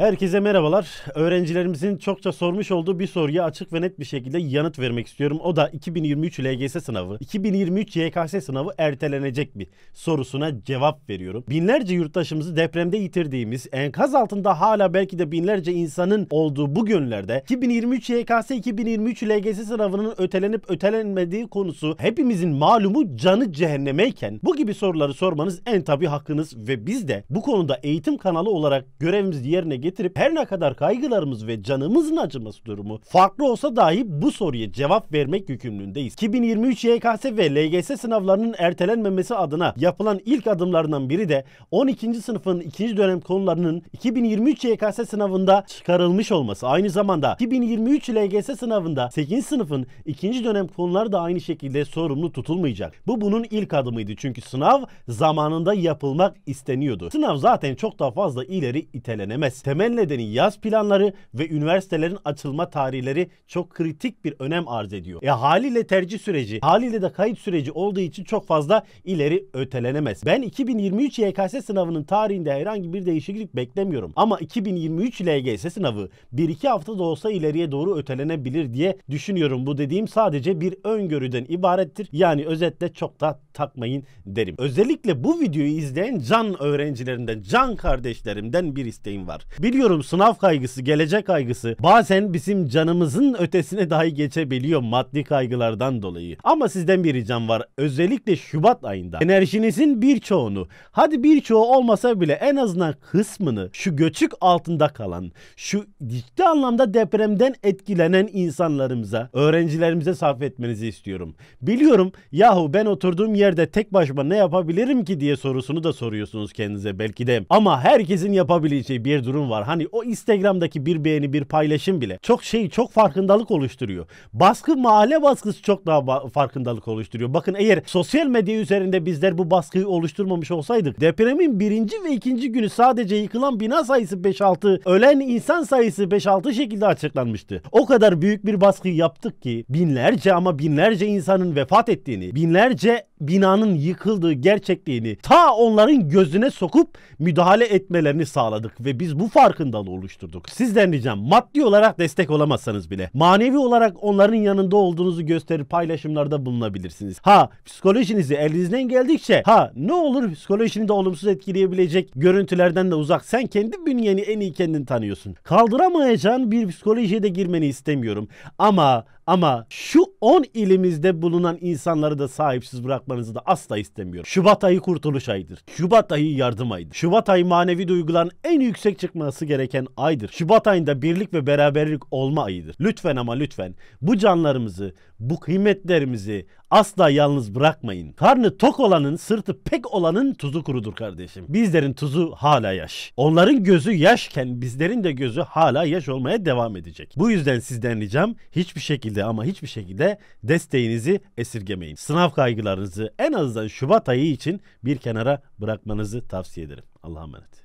Herkese merhabalar. Öğrencilerimizin çokça sormuş olduğu bir soruya açık ve net bir şekilde yanıt vermek istiyorum. O da 2023 LGS sınavı, 2023 YKS sınavı ertelenecek mi sorusuna cevap veriyorum. Binlerce yurttaşımızı depremde yitirdiğimiz, enkaz altında hala belki de binlerce insanın olduğu bu günlerde 2023 YKS, 2023 LGS sınavının ötelenip ötelenmediği konusu hepimizin malumu canı cehennemeyken bu gibi soruları sormanız en tabi hakkınız ve biz de bu konuda eğitim kanalı olarak görevimizi yerine getirdik getirip her ne kadar kaygılarımız ve canımızın acıması durumu farklı olsa dahi bu soruya cevap vermek yükümlülüğündeyiz. 2023 YKS ve LGS sınavlarının ertelenmemesi adına yapılan ilk adımlarından biri de 12. sınıfın 2. dönem konularının 2023 YKS sınavında çıkarılmış olması. Aynı zamanda 2023 LGS sınavında 8. sınıfın 2. dönem konuları da aynı şekilde sorumlu tutulmayacak. Bu bunun ilk adımıydı çünkü sınav zamanında yapılmak isteniyordu. Sınav zaten çok daha fazla ileri itelenemez. Temel Temel nedeni yaz planları ve üniversitelerin açılma tarihleri çok kritik bir önem arz ediyor. E haliyle tercih süreci, haliyle de kayıt süreci olduğu için çok fazla ileri ötelenemez. Ben 2023 YKS sınavının tarihinde herhangi bir değişiklik beklemiyorum. Ama 2023 LGS sınavı 1-2 hafta da olsa ileriye doğru ötelenebilir diye düşünüyorum. Bu dediğim sadece bir öngörüden ibarettir. Yani özetle çok da takmayın derim. Özellikle bu videoyu izleyen can öğrencilerinden, can kardeşlerimden bir isteğim var. Biliyorum sınav kaygısı, gelecek kaygısı bazen bizim canımızın ötesine dahi geçebiliyor maddi kaygılardan dolayı. Ama sizden bir ricam var. Özellikle Şubat ayında enerjinizin birçoğunu, hadi birçoğu olmasa bile en azından kısmını şu göçük altında kalan, şu ciddi anlamda depremden etkilenen insanlarımıza, öğrencilerimize sarf etmenizi istiyorum. Biliyorum yahu ben oturduğum yerde tek başıma ne yapabilirim ki diye sorusunu da soruyorsunuz kendinize belki de. Ama herkesin yapabileceği bir durum var. Hani o Instagram'daki bir beğeni bir paylaşım bile çok şey çok farkındalık oluşturuyor. Baskı mahalle baskısı çok daha farkındalık oluşturuyor. Bakın eğer sosyal medya üzerinde bizler bu baskıyı oluşturmamış olsaydık depremin birinci ve ikinci günü sadece yıkılan bina sayısı 5-6 ölen insan sayısı 5-6 şekilde açıklanmıştı. O kadar büyük bir baskı yaptık ki binlerce ama binlerce insanın vefat ettiğini, binlerce binanın yıkıldığı gerçekliğini ta onların gözüne sokup müdahale etmelerini sağladık ve biz bu farkındalığı oluşturduk. Sizden ricam maddi olarak destek olamazsanız bile manevi olarak onların yanında olduğunuzu gösterir paylaşımlarda bulunabilirsiniz. Ha psikolojinizi elinizden geldikçe ha ne olur psikolojini de olumsuz etkileyebilecek görüntülerden de uzak. Sen kendi bünyeni en iyi kendin tanıyorsun. Kaldıramayacağın bir psikolojiye de girmeni istemiyorum. Ama ama şu 10 ilimizde bulunan insanları da sahipsiz bırakma kapatmanızı da asla istemiyorum. Şubat ayı kurtuluş ayıdır. Şubat ayı yardım ayıdır. Şubat ayı manevi duyguların en yüksek çıkması gereken aydır. Şubat ayında birlik ve beraberlik olma ayıdır. Lütfen ama lütfen bu canlarımızı, bu kıymetlerimizi asla yalnız bırakmayın. Karnı tok olanın, sırtı pek olanın tuzu kurudur kardeşim. Bizlerin tuzu hala yaş. Onların gözü yaşken bizlerin de gözü hala yaş olmaya devam edecek. Bu yüzden sizden ricam hiçbir şekilde ama hiçbir şekilde desteğinizi esirgemeyin. Sınav kaygılarınızı planınızı en azından Şubat ayı için bir kenara bırakmanızı tavsiye ederim. Allah'a emanet.